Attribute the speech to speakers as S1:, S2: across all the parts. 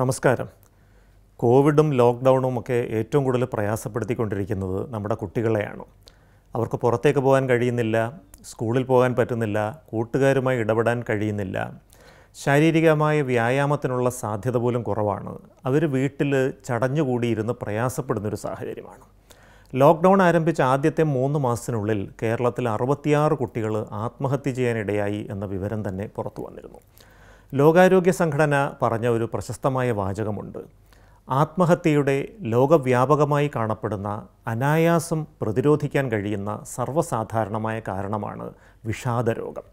S1: നമസ്കാരം കോവിഡും ലോക്ക്ഡൗണും ഒക്കെ ഏറ്റവും കൂടുതൽ പ്രയാസപ്പെടുത്തിക്കൊണ്ടിരിക്കുന്നത് നമ്മുടെ കുട്ടികളെയാണ് അവർക്ക് പുറത്തേക്ക് പോകാൻ കഴിയുന്നില്ല സ്കൂളിൽ പോകാൻ പറ്റുന്നില്ല കൂട്ടുകാരുമായി ഇടപെടാൻ കഴിയുന്നില്ല ശാരീരികമായ വ്യായാമത്തിനുള്ള സാധ്യത പോലും കുറവാണ് അവർ വീട്ടിൽ ചടഞ്ഞുകൂടിയിരുന്ന് പ്രയാസപ്പെടുന്നൊരു സാഹചര്യമാണ് ലോക്ക്ഡൗൺ ആരംഭിച്ച ആദ്യത്തെ മൂന്ന് മാസത്തിനുള്ളിൽ കേരളത്തിൽ അറുപത്തിയാറ് കുട്ടികൾ ആത്മഹത്യ ചെയ്യാനിടയായി എന്ന വിവരം തന്നെ പുറത്തു വന്നിരുന്നു ലോകാരോഗ്യ സംഘടന പറഞ്ഞ ഒരു പ്രശസ്തമായ വാചകമുണ്ട് ആത്മഹത്യയുടെ ലോകവ്യാപകമായി കാണപ്പെടുന്ന അനായാസം പ്രതിരോധിക്കാൻ കഴിയുന്ന സർവ്വസാധാരണമായ കാരണമാണ് വിഷാദരോഗം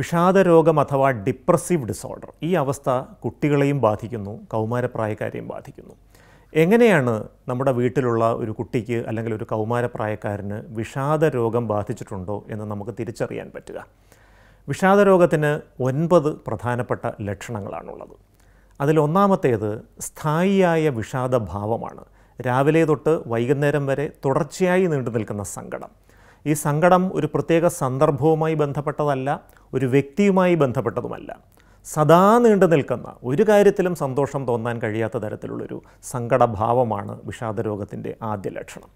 S1: വിഷാദരോഗം അഥവാ ഡിപ്രസീവ് ഡിസോർഡർ ഈ അവസ്ഥ കുട്ടികളെയും ബാധിക്കുന്നു കൗമാരപ്രായക്കാരെയും ബാധിക്കുന്നു എങ്ങനെയാണ് നമ്മുടെ വീട്ടിലുള്ള ഒരു കുട്ടിക്ക് അല്ലെങ്കിൽ ഒരു കൗമാരപ്രായക്കാരന് വിഷാദരോഗം ബാധിച്ചിട്ടുണ്ടോ എന്ന് നമുക്ക് തിരിച്ചറിയാൻ പറ്റുക വിഷാദരോഗത്തിന് ഒൻപത് പ്രധാനപ്പെട്ട ലക്ഷണങ്ങളാണുള്ളത് അതിലൊന്നാമത്തേത് സ്ഥായിയായ വിഷാദഭാവമാണ് രാവിലെ തൊട്ട് വൈകുന്നേരം വരെ തുടർച്ചയായി നീണ്ടു നിൽക്കുന്ന സങ്കടം ഈ സങ്കടം ഒരു പ്രത്യേക സന്ദർഭവുമായി ബന്ധപ്പെട്ടതല്ല ഒരു വ്യക്തിയുമായി ബന്ധപ്പെട്ടതുമല്ല സദാ നീണ്ടു നിൽക്കുന്ന ഒരു കാര്യത്തിലും സന്തോഷം തോന്നാൻ കഴിയാത്ത തരത്തിലുള്ളൊരു സങ്കടഭാവമാണ് വിഷാദരോഗത്തിൻ്റെ ആദ്യ ലക്ഷണം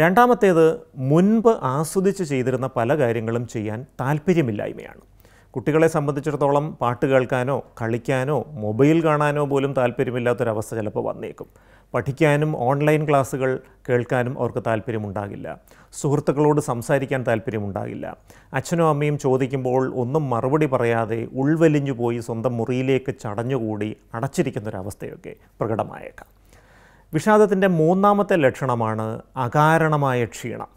S1: രണ്ടാമത്തേത് മുൻപ് ആസ്വദിച്ച് ചെയ്തിരുന്ന പല കാര്യങ്ങളും ചെയ്യാൻ താല്പര്യമില്ലായ്മയാണ് കുട്ടികളെ സംബന്ധിച്ചിടത്തോളം പാട്ട് കേൾക്കാനോ കളിക്കാനോ മൊബൈൽ കാണാനോ പോലും താല്പര്യമില്ലാത്തൊരവസ്ഥ ചിലപ്പോൾ വന്നേക്കും പഠിക്കാനും ഓൺലൈൻ ക്ലാസ്സുകൾ കേൾക്കാനും അവർക്ക് താല്പര്യമുണ്ടാകില്ല സുഹൃത്തുക്കളോട് സംസാരിക്കാൻ താല്പര്യമുണ്ടാകില്ല അച്ഛനും അമ്മയും ചോദിക്കുമ്പോൾ ഒന്നും മറുപടി പറയാതെ ഉൾവലിഞ്ഞു പോയി സ്വന്തം മുറിയിലേക്ക് ചടഞ്ഞുകൂടി അടച്ചിരിക്കുന്നൊരവസ്ഥയൊക്കെ പ്രകടമായേക്കാം വിഷാദത്തിൻ്റെ മൂന്നാമത്തെ ലക്ഷണമാണ് അകാരണമായ ക്ഷീണം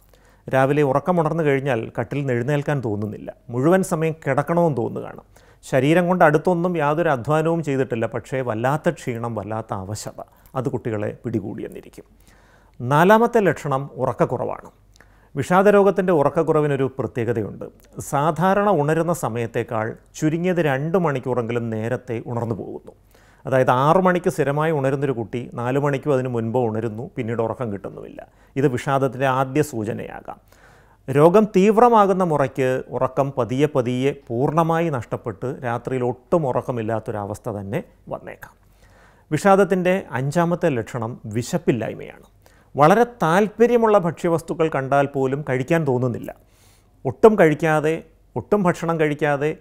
S1: രാവിലെ ഉറക്കമുണർന്നു കഴിഞ്ഞാൽ കട്ടിൽ എഴുന്നേൽക്കാൻ തോന്നുന്നില്ല മുഴുവൻ സമയം കിടക്കണമെന്ന് തോന്നുകയാണ് ശരീരം കൊണ്ട് അടുത്തൊന്നും യാതൊരു അധ്വാനവും ചെയ്തിട്ടില്ല പക്ഷേ വല്ലാത്ത ക്ഷീണം വല്ലാത്ത അവശത അത് കുട്ടികളെ പിടികൂടിയെന്നിരിക്കും നാലാമത്തെ ലക്ഷണം ഉറക്കക്കുറവാണ് വിഷാദരോഗത്തിൻ്റെ ഉറക്കക്കുറവിനൊരു പ്രത്യേകതയുണ്ട് സാധാരണ ഉണരുന്ന സമയത്തേക്കാൾ ചുരുങ്ങിയത് രണ്ട് മണിക്കൂറെങ്കിലും നേരത്തെ ഉണർന്നു പോകുന്നു അതായത് ആറു മണിക്ക് സ്ഥിരമായി ഉണരുന്നൊരു കുട്ടി നാലു മണിക്കും അതിന് മുൻപ് ഉണരുന്നു പിന്നീട് ഉറക്കം കിട്ടുന്നുമില്ല ഇത് വിഷാദത്തിൻ്റെ ആദ്യ സൂചനയാകാം രോഗം തീവ്രമാകുന്ന മുറയ്ക്ക് ഉറക്കം പതിയെ പതിയെ പൂർണ്ണമായി നഷ്ടപ്പെട്ട് രാത്രിയിൽ ഒട്ടും ഉറക്കമില്ലാത്തൊരവസ്ഥ തന്നെ വന്നേക്കാം വിഷാദത്തിൻ്റെ അഞ്ചാമത്തെ ലക്ഷണം വിശപ്പില്ലായ്മയാണ് വളരെ താല്പര്യമുള്ള ഭക്ഷ്യവസ്തുക്കൾ കണ്ടാൽ പോലും കഴിക്കാൻ തോന്നുന്നില്ല ഒട്ടും കഴിക്കാതെ ഒട്ടും ഭക്ഷണം കഴിക്കാതെ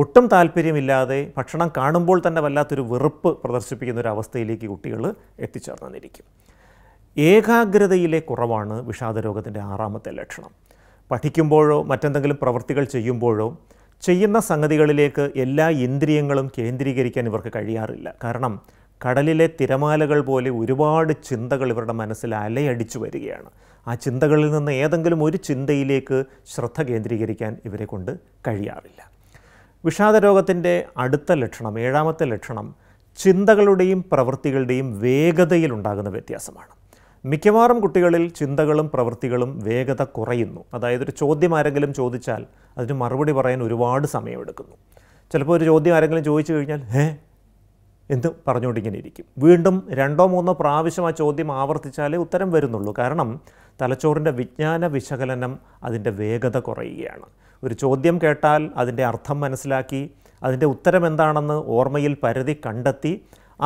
S1: ഒട്ടും താല്പര്യമില്ലാതെ ഭക്ഷണം കാണുമ്പോൾ തന്നെ വല്ലാത്തൊരു വെറുപ്പ് പ്രദർശിപ്പിക്കുന്ന ഒരു അവസ്ഥയിലേക്ക് കുട്ടികൾ എത്തിച്ചേർന്നിരിക്കും ഏകാഗ്രതയിലെ കുറവാണ് വിഷാദരോഗത്തിൻ്റെ ആറാമത്തെ ലക്ഷണം പഠിക്കുമ്പോഴോ മറ്റെന്തെങ്കിലും പ്രവൃത്തികൾ ചെയ്യുമ്പോഴോ ചെയ്യുന്ന സംഗതികളിലേക്ക് എല്ലാ ഇന്ദ്രിയങ്ങളും കേന്ദ്രീകരിക്കാൻ ഇവർക്ക് കഴിയാറില്ല കാരണം കടലിലെ തിരമാലകൾ പോലെ ഒരുപാട് ചിന്തകൾ ഇവരുടെ മനസ്സിൽ അലയടിച്ചു വരികയാണ് ആ ചിന്തകളിൽ നിന്ന് ഏതെങ്കിലും ഒരു ചിന്തയിലേക്ക് ശ്രദ്ധ കേന്ദ്രീകരിക്കാൻ ഇവരെ കൊണ്ട് കഴിയാറില്ല രോഗത്തിൻ്റെ അടുത്ത ലക്ഷണം ഏഴാമത്തെ ലക്ഷണം ചിന്തകളുടെയും പ്രവൃത്തികളുടെയും വേഗതയിൽ ഉണ്ടാകുന്ന വ്യത്യാസമാണ് മിക്കവാറും കുട്ടികളിൽ ചിന്തകളും പ്രവൃത്തികളും വേഗത കുറയുന്നു അതായത് ഒരു ചോദ്യം ആരെങ്കിലും ചോദിച്ചാൽ അതിന് മറുപടി പറയാൻ ഒരുപാട് സമയമെടുക്കുന്നു ചിലപ്പോൾ ഒരു ചോദ്യം ആരെങ്കിലും ചോദിച്ചു കഴിഞ്ഞാൽ ഹേ എന്ത് പറഞ്ഞുകൊണ്ടിങ്ങനെ ഇരിക്കും വീണ്ടും രണ്ടോ മൂന്നോ പ്രാവശ്യം ആ ചോദ്യം ആവർത്തിച്ചാലേ ഉത്തരം വരുന്നുള്ളൂ കാരണം തലച്ചോറിൻ്റെ വിജ്ഞാന വിശകലനം അതിൻ്റെ വേഗത കുറയുകയാണ് ഒരു ചോദ്യം കേട്ടാൽ അതിൻ്റെ അർത്ഥം മനസ്സിലാക്കി അതിൻ്റെ ഉത്തരം എന്താണെന്ന് ഓർമ്മയിൽ പരതി കണ്ടെത്തി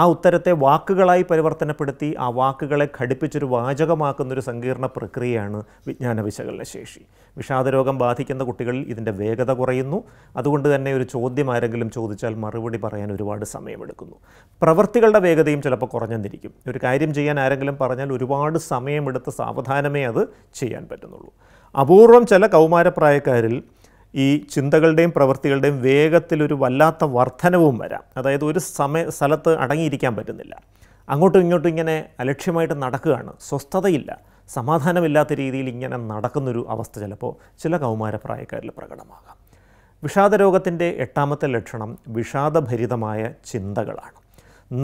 S1: ആ ഉത്തരത്തെ വാക്കുകളായി പരിവർത്തനപ്പെടുത്തി ആ വാക്കുകളെ ഘടിപ്പിച്ചൊരു വാചകമാക്കുന്നൊരു സങ്കീർണ പ്രക്രിയയാണ് വിജ്ഞാന വിശകലന ശേഷി വിഷാദരോഗം ബാധിക്കുന്ന കുട്ടികളിൽ ഇതിൻ്റെ വേഗത കുറയുന്നു അതുകൊണ്ട് തന്നെ ഒരു ചോദ്യം ആരെങ്കിലും ചോദിച്ചാൽ മറുപടി പറയാൻ ഒരുപാട് സമയമെടുക്കുന്നു പ്രവൃത്തികളുടെ വേഗതയും ചിലപ്പോൾ കുറഞ്ഞെന്നിരിക്കും ഒരു കാര്യം ചെയ്യാൻ ആരെങ്കിലും പറഞ്ഞാൽ ഒരുപാട് സമയമെടുത്ത് സാവധാനമേ അത് ചെയ്യാൻ പറ്റുന്നുള്ളൂ അപൂർവം ചില കൗമാരപ്രായക്കാരിൽ ഈ ചിന്തകളുടെയും പ്രവൃത്തികളുടെയും വേഗത്തിലൊരു വല്ലാത്ത വർധനവും വരാം അതായത് ഒരു സമയ സ്ഥലത്ത് അടങ്ങിയിരിക്കാൻ പറ്റുന്നില്ല അങ്ങോട്ടും ഇങ്ങോട്ടും ഇങ്ങനെ അലക്ഷ്യമായിട്ട് നടക്കുകയാണ് സ്വസ്ഥതയില്ല സമാധാനമില്ലാത്ത രീതിയിൽ ഇങ്ങനെ നടക്കുന്നൊരു അവസ്ഥ ചിലപ്പോൾ ചില കൗമാരപ്രായക്കാരിൽ പ്രകടമാകാം രോഗത്തിൻ്റെ എട്ടാമത്തെ ലക്ഷണം വിഷാദഭരിതമായ ചിന്തകളാണ്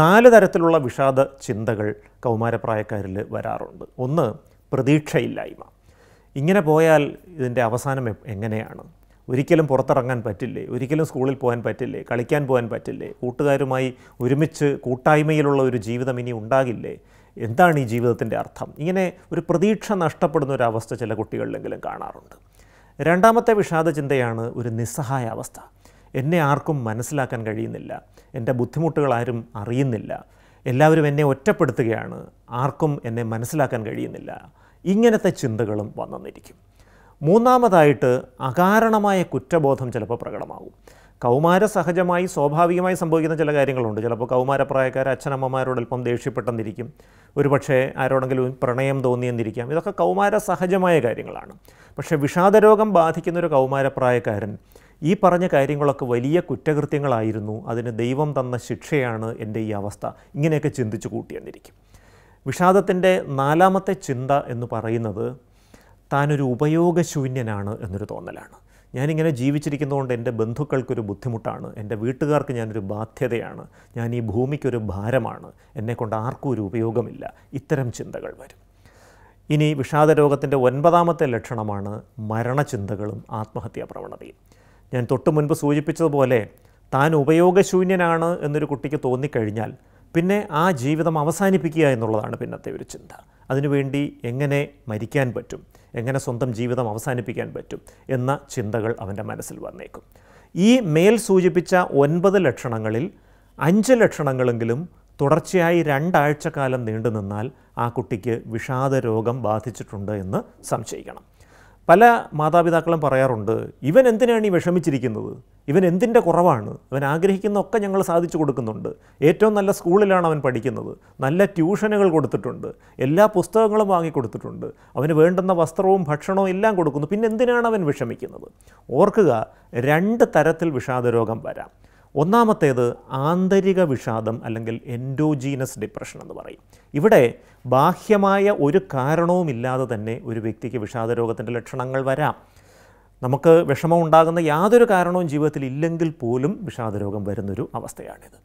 S1: നാല് തരത്തിലുള്ള വിഷാദ ചിന്തകൾ കൗമാരപ്രായക്കാരിൽ വരാറുണ്ട് ഒന്ന് പ്രതീക്ഷയില്ലായ്മ ഇങ്ങനെ പോയാൽ ഇതിൻ്റെ അവസാനം എങ്ങനെയാണ് ഒരിക്കലും പുറത്തിറങ്ങാൻ പറ്റില്ലേ ഒരിക്കലും സ്കൂളിൽ പോകാൻ പറ്റില്ലേ കളിക്കാൻ പോകാൻ പറ്റില്ലേ കൂട്ടുകാരുമായി ഒരുമിച്ച് കൂട്ടായ്മയിലുള്ള ഒരു ജീവിതം ഇനി ഉണ്ടാകില്ലേ എന്താണ് ഈ ജീവിതത്തിൻ്റെ അർത്ഥം ഇങ്ങനെ ഒരു പ്രതീക്ഷ നഷ്ടപ്പെടുന്ന ഒരു അവസ്ഥ ചില കുട്ടികളിലെങ്കിലും കാണാറുണ്ട് രണ്ടാമത്തെ വിഷാദ ചിന്തയാണ് ഒരു നിസ്സഹായ അവസ്ഥ എന്നെ ആർക്കും മനസ്സിലാക്കാൻ കഴിയുന്നില്ല എൻ്റെ ബുദ്ധിമുട്ടുകൾ ആരും അറിയുന്നില്ല എല്ലാവരും എന്നെ ഒറ്റപ്പെടുത്തുകയാണ് ആർക്കും എന്നെ മനസ്സിലാക്കാൻ കഴിയുന്നില്ല ഇങ്ങനത്തെ ചിന്തകളും വന്നിരിക്കും മൂന്നാമതായിട്ട് അകാരണമായ കുറ്റബോധം ചിലപ്പോൾ പ്രകടമാകും കൗമാര സഹജമായി സ്വാഭാവികമായി സംഭവിക്കുന്ന ചില കാര്യങ്ങളുണ്ട് ചിലപ്പോൾ കൗമാരപ്രായക്കാർ അച്ഛനമ്മമാരോട് അല്പം ദേഷ്യപ്പെട്ടെന്നിരിക്കും ഒരുപക്ഷെ ആരോടെങ്കിലും പ്രണയം തോന്നിയെന്നിരിക്കാം ഇതൊക്കെ കൗമാര സഹജമായ കാര്യങ്ങളാണ് പക്ഷേ വിഷാദരോഗം ബാധിക്കുന്ന ഒരു കൗമാരപ്രായക്കാരൻ ഈ പറഞ്ഞ കാര്യങ്ങളൊക്കെ വലിയ കുറ്റകൃത്യങ്ങളായിരുന്നു അതിന് ദൈവം തന്ന ശിക്ഷയാണ് എൻ്റെ ഈ അവസ്ഥ ഇങ്ങനെയൊക്കെ ചിന്തിച്ചു കൂട്ടിയെന്നിരിക്കും വിഷാദത്തിൻ്റെ നാലാമത്തെ ചിന്ത എന്ന് പറയുന്നത് താനൊരു ഉപയോഗശൂന്യനാണ് എന്നൊരു തോന്നലാണ് ഞാനിങ്ങനെ ജീവിച്ചിരിക്കുന്നതുകൊണ്ട് എൻ്റെ ബന്ധുക്കൾക്കൊരു ബുദ്ധിമുട്ടാണ് എൻ്റെ വീട്ടുകാർക്ക് ഞാനൊരു ബാധ്യതയാണ് ഞാൻ ഈ ഭൂമിക്കൊരു ഭാരമാണ് എന്നെക്കൊണ്ട് ആർക്കും ഒരു ഉപയോഗമില്ല ഇത്തരം ചിന്തകൾ വരും ഇനി വിഷാദ രോഗത്തിൻ്റെ ഒൻപതാമത്തെ ലക്ഷണമാണ് മരണചിന്തകളും ആത്മഹത്യാ പ്രവണതയും ഞാൻ തൊട്ടു മുൻപ് സൂചിപ്പിച്ചതുപോലെ താൻ ഉപയോഗശൂന്യനാണ് എന്നൊരു കുട്ടിക്ക് തോന്നിക്കഴിഞ്ഞാൽ പിന്നെ ആ ജീവിതം അവസാനിപ്പിക്കുക എന്നുള്ളതാണ് പിന്നത്തെ ഒരു ചിന്ത അതിനുവേണ്ടി എങ്ങനെ മരിക്കാൻ പറ്റും എങ്ങനെ സ്വന്തം ജീവിതം അവസാനിപ്പിക്കാൻ പറ്റും എന്ന ചിന്തകൾ അവൻ്റെ മനസ്സിൽ വന്നേക്കും ഈ മേൽ സൂചിപ്പിച്ച ഒൻപത് ലക്ഷണങ്ങളിൽ അഞ്ച് ലക്ഷണങ്ങളെങ്കിലും തുടർച്ചയായി രണ്ടാഴ്ച കാലം നീണ്ടു നിന്നാൽ ആ കുട്ടിക്ക് വിഷാദ രോഗം ബാധിച്ചിട്ടുണ്ട് എന്ന് സംശയിക്കണം പല മാതാപിതാക്കളും പറയാറുണ്ട് ഇവൻ എന്തിനാണ് ഈ വിഷമിച്ചിരിക്കുന്നത് ഇവൻ എന്തിൻ്റെ കുറവാണ് ഇവൻ ആഗ്രഹിക്കുന്നതൊക്കെ ഞങ്ങൾ സാധിച്ചു കൊടുക്കുന്നുണ്ട് ഏറ്റവും നല്ല സ്കൂളിലാണ് അവൻ പഠിക്കുന്നത് നല്ല ട്യൂഷനുകൾ കൊടുത്തിട്ടുണ്ട് എല്ലാ പുസ്തകങ്ങളും വാങ്ങിക്കൊടുത്തിട്ടുണ്ട് അവന് വേണ്ടുന്ന വസ്ത്രവും ഭക്ഷണവും എല്ലാം കൊടുക്കുന്നു പിന്നെ എന്തിനാണ് അവൻ വിഷമിക്കുന്നത് ഓർക്കുക രണ്ട് തരത്തിൽ വിഷാദരോഗം വരാം ഒന്നാമത്തേത് ആന്തരിക വിഷാദം അല്ലെങ്കിൽ എൻഡോജീനസ് ഡിപ്രഷൻ എന്ന് പറയും ഇവിടെ ബാഹ്യമായ ഒരു കാരണവുമില്ലാതെ തന്നെ ഒരു വ്യക്തിക്ക് രോഗത്തിൻ്റെ ലക്ഷണങ്ങൾ വരാം നമുക്ക് വിഷമം ഉണ്ടാകുന്ന യാതൊരു കാരണവും ജീവിതത്തിൽ ഇല്ലെങ്കിൽ പോലും വിഷാദരോഗം വരുന്നൊരു അവസ്ഥയാണിത്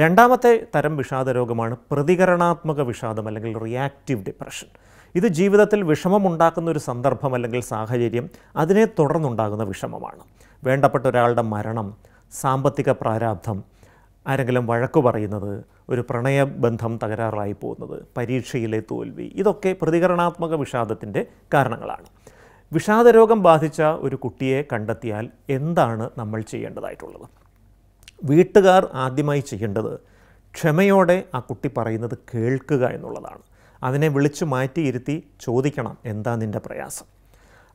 S1: രണ്ടാമത്തെ തരം വിഷാദരോഗമാണ് പ്രതികരണാത്മക വിഷാദം അല്ലെങ്കിൽ റിയാക്റ്റീവ് ഡിപ്രഷൻ ഇത് ജീവിതത്തിൽ വിഷമമുണ്ടാക്കുന്ന ഒരു സന്ദർഭം അല്ലെങ്കിൽ സാഹചര്യം അതിനെ തുടർന്നുണ്ടാകുന്ന വിഷമമാണ് വേണ്ടപ്പെട്ട ഒരാളുടെ മരണം സാമ്പത്തിക പ്രാരാബ്ധം ആരെങ്കിലും വഴക്ക് പറയുന്നത് ഒരു പ്രണയബന്ധം തകരാറായി പോകുന്നത് പരീക്ഷയിലെ തോൽവി ഇതൊക്കെ പ്രതികരണാത്മക വിഷാദത്തിൻ്റെ കാരണങ്ങളാണ് വിഷാദരോഗം ബാധിച്ച ഒരു കുട്ടിയെ കണ്ടെത്തിയാൽ എന്താണ് നമ്മൾ ചെയ്യേണ്ടതായിട്ടുള്ളത് വീട്ടുകാർ ആദ്യമായി ചെയ്യേണ്ടത് ക്ഷമയോടെ ആ കുട്ടി പറയുന്നത് കേൾക്കുക എന്നുള്ളതാണ് അതിനെ വിളിച്ചു മാറ്റിയിരുത്തി ചോദിക്കണം എന്താ നിൻ്റെ പ്രയാസം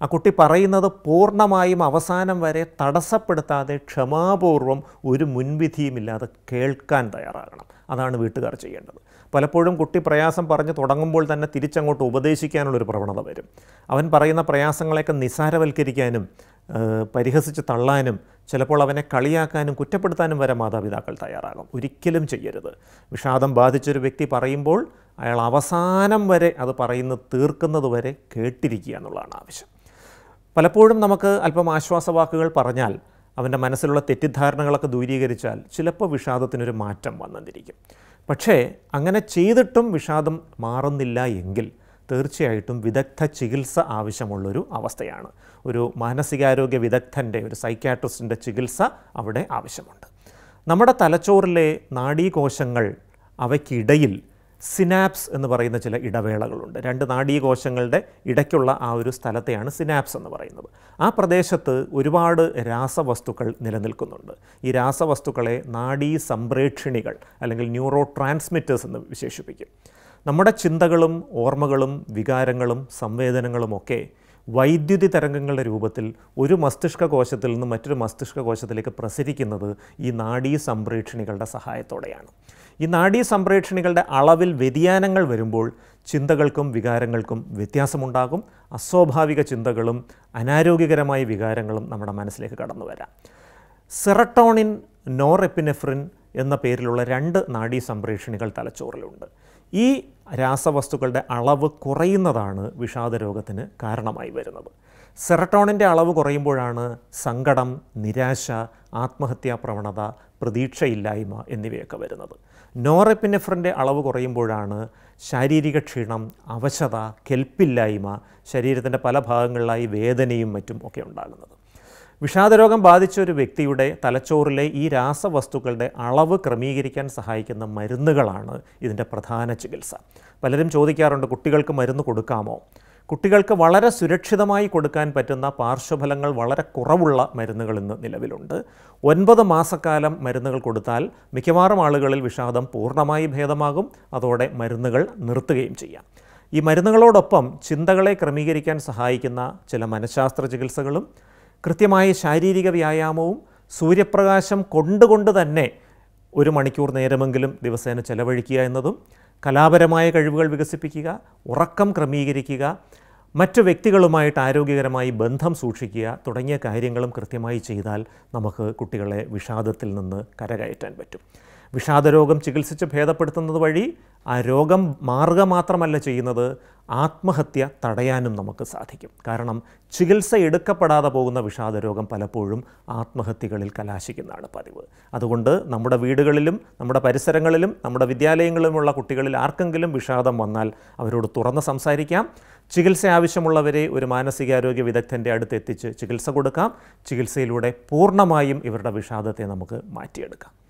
S1: ആ കുട്ടി പറയുന്നത് പൂർണ്ണമായും അവസാനം വരെ തടസ്സപ്പെടുത്താതെ ക്ഷമാപൂർവം ഒരു മുൻവിധിയുമില്ലാതെ കേൾക്കാൻ തയ്യാറാകണം അതാണ് വീട്ടുകാർ ചെയ്യേണ്ടത് പലപ്പോഴും കുട്ടി പ്രയാസം പറഞ്ഞ് തുടങ്ങുമ്പോൾ തന്നെ തിരിച്ചങ്ങോട്ട് ഉപദേശിക്കാനുള്ളൊരു പ്രവണത വരും അവൻ പറയുന്ന പ്രയാസങ്ങളെയൊക്കെ നിസ്സാരവൽക്കരിക്കാനും പരിഹസിച്ച് തള്ളാനും ചിലപ്പോൾ അവനെ കളിയാക്കാനും കുറ്റപ്പെടുത്താനും വരെ മാതാപിതാക്കൾ തയ്യാറാകും ഒരിക്കലും ചെയ്യരുത് വിഷാദം ബാധിച്ചൊരു വ്യക്തി പറയുമ്പോൾ അയാൾ അവസാനം വരെ അത് പറയുന്നത് തീർക്കുന്നത് വരെ കേട്ടിരിക്കുക എന്നുള്ളതാണ് ആവശ്യം പലപ്പോഴും നമുക്ക് അല്പം ആശ്വാസവാക്കുകൾ പറഞ്ഞാൽ അവൻ്റെ മനസ്സിലുള്ള തെറ്റിദ്ധാരണകളൊക്കെ ദൂരീകരിച്ചാൽ ചിലപ്പോൾ വിഷാദത്തിനൊരു മാറ്റം വന്നിരിക്കും പക്ഷേ അങ്ങനെ ചെയ്തിട്ടും വിഷാദം മാറുന്നില്ല എങ്കിൽ തീർച്ചയായിട്ടും വിദഗ്ധ ചികിത്സ ആവശ്യമുള്ളൊരു അവസ്ഥയാണ് ഒരു മാനസികാരോഗ്യ വിദഗ്ധൻ്റെ ഒരു സൈക്യാട്രിസ്റ്റിൻ്റെ ചികിത്സ അവിടെ ആവശ്യമുണ്ട് നമ്മുടെ തലച്ചോറിലെ നാഡീകോശങ്ങൾ അവയ്ക്കിടയിൽ സിനാപ്സ് എന്ന് പറയുന്ന ചില ഇടവേളകളുണ്ട് രണ്ട് നാഡീകോശങ്ങളുടെ ഇടയ്ക്കുള്ള ആ ഒരു സ്ഥലത്തെയാണ് സിനാപ്സ് എന്ന് പറയുന്നത് ആ പ്രദേശത്ത് ഒരുപാട് രാസവസ്തുക്കൾ നിലനിൽക്കുന്നുണ്ട് ഈ രാസവസ്തുക്കളെ നാഡീ സംപ്രേക്ഷിണികൾ അല്ലെങ്കിൽ ന്യൂറോ ട്രാൻസ്മിറ്റേഴ്സ് എന്ന് വിശേഷിപ്പിക്കും നമ്മുടെ ചിന്തകളും ഓർമ്മകളും വികാരങ്ങളും സംവേദനങ്ങളുമൊക്കെ വൈദ്യുതി തരംഗങ്ങളുടെ രൂപത്തിൽ ഒരു മസ്തിഷ്ക കോശത്തിൽ നിന്ന് മറ്റൊരു മസ്തിഷ്ക കോശത്തിലേക്ക് പ്രസരിക്കുന്നത് ഈ നാഡീ സംപ്രേക്ഷണികളുടെ സഹായത്തോടെയാണ് ഈ നാഡീ സംപ്രേക്ഷണികളുടെ അളവിൽ വ്യതിയാനങ്ങൾ വരുമ്പോൾ ചിന്തകൾക്കും വികാരങ്ങൾക്കും വ്യത്യാസമുണ്ടാകും അസ്വാഭാവിക ചിന്തകളും അനാരോഗ്യകരമായ വികാരങ്ങളും നമ്മുടെ മനസ്സിലേക്ക് കടന്നു വരാം സെറട്ടോണിൻ നോറെപ്പിനെഫ്രിൻ എന്ന പേരിലുള്ള രണ്ട് നാഡീ സംപ്രേഷണികൾ തലച്ചോറിലുണ്ട് ഈ രാസവസ്തുക്കളുടെ അളവ് കുറയുന്നതാണ് വിഷാദ രോഗത്തിന് കാരണമായി വരുന്നത് സെറട്ടോണിൻ്റെ അളവ് കുറയുമ്പോഴാണ് സങ്കടം നിരാശ ആത്മഹത്യാ പ്രവണത പ്രതീക്ഷയില്ലായ്മ എന്നിവയൊക്കെ വരുന്നത് നോറെപ്പിനെഫ്രിൻ്റെ അളവ് കുറയുമ്പോഴാണ് ശാരീരിക ക്ഷീണം അവശത കെൽപ്പില്ലായ്മ ശരീരത്തിൻ്റെ പല ഭാഗങ്ങളിലായി വേദനയും മറ്റും ഒക്കെ ഉണ്ടാകുന്നത് വിഷാദരോഗം ബാധിച്ച ഒരു വ്യക്തിയുടെ തലച്ചോറിലെ ഈ രാസവസ്തുക്കളുടെ അളവ് ക്രമീകരിക്കാൻ സഹായിക്കുന്ന മരുന്നുകളാണ് ഇതിൻ്റെ പ്രധാന ചികിത്സ പലരും ചോദിക്കാറുണ്ട് കുട്ടികൾക്ക് മരുന്ന് കൊടുക്കാമോ കുട്ടികൾക്ക് വളരെ സുരക്ഷിതമായി കൊടുക്കാൻ പറ്റുന്ന പാർശ്വഫലങ്ങൾ വളരെ കുറവുള്ള മരുന്നുകൾ ഇന്ന് നിലവിലുണ്ട് ഒൻപത് മാസക്കാലം മരുന്നുകൾ കൊടുത്താൽ മിക്കവാറും ആളുകളിൽ വിഷാദം പൂർണ്ണമായി ഭേദമാകും അതോടെ മരുന്നുകൾ നിർത്തുകയും ചെയ്യാം ഈ മരുന്നുകളോടൊപ്പം ചിന്തകളെ ക്രമീകരിക്കാൻ സഹായിക്കുന്ന ചില മനഃശാസ്ത്ര ചികിത്സകളും കൃത്യമായ ശാരീരിക വ്യായാമവും സൂര്യപ്രകാശം കൊണ്ടുകൊണ്ട് തന്നെ ഒരു മണിക്കൂർ നേരമെങ്കിലും ദിവസേന ചെലവഴിക്കുക എന്നതും കലാപരമായ കഴിവുകൾ വികസിപ്പിക്കുക ഉറക്കം ക്രമീകരിക്കുക മറ്റു വ്യക്തികളുമായിട്ട് ആരോഗ്യകരമായി ബന്ധം സൂക്ഷിക്കുക തുടങ്ങിയ കാര്യങ്ങളും കൃത്യമായി ചെയ്താൽ നമുക്ക് കുട്ടികളെ വിഷാദത്തിൽ നിന്ന് കരകയറ്റാൻ പറ്റും വിഷാദരോഗം ചികിത്സിച്ച് ഭേദപ്പെടുത്തുന്നത് വഴി ആ രോഗം മാറുക മാത്രമല്ല ചെയ്യുന്നത് ആത്മഹത്യ തടയാനും നമുക്ക് സാധിക്കും കാരണം ചികിത്സ എടുക്കപ്പെടാതെ പോകുന്ന വിഷാദരോഗം പലപ്പോഴും ആത്മഹത്യകളിൽ കലാശിക്കുന്നതാണ് പതിവ് അതുകൊണ്ട് നമ്മുടെ വീടുകളിലും നമ്മുടെ പരിസരങ്ങളിലും നമ്മുടെ വിദ്യാലയങ്ങളിലുമുള്ള കുട്ടികളിൽ ആർക്കെങ്കിലും വിഷാദം വന്നാൽ അവരോട് തുറന്ന് സംസാരിക്കാം ചികിത്സ ആവശ്യമുള്ളവരെ ഒരു മാനസികാരോഗ്യ വിദഗ്ധൻ്റെ അടുത്ത് എത്തിച്ച് ചികിത്സ കൊടുക്കാം ചികിത്സയിലൂടെ പൂർണ്ണമായും ഇവരുടെ വിഷാദത്തെ നമുക്ക് മാറ്റിയെടുക്കാം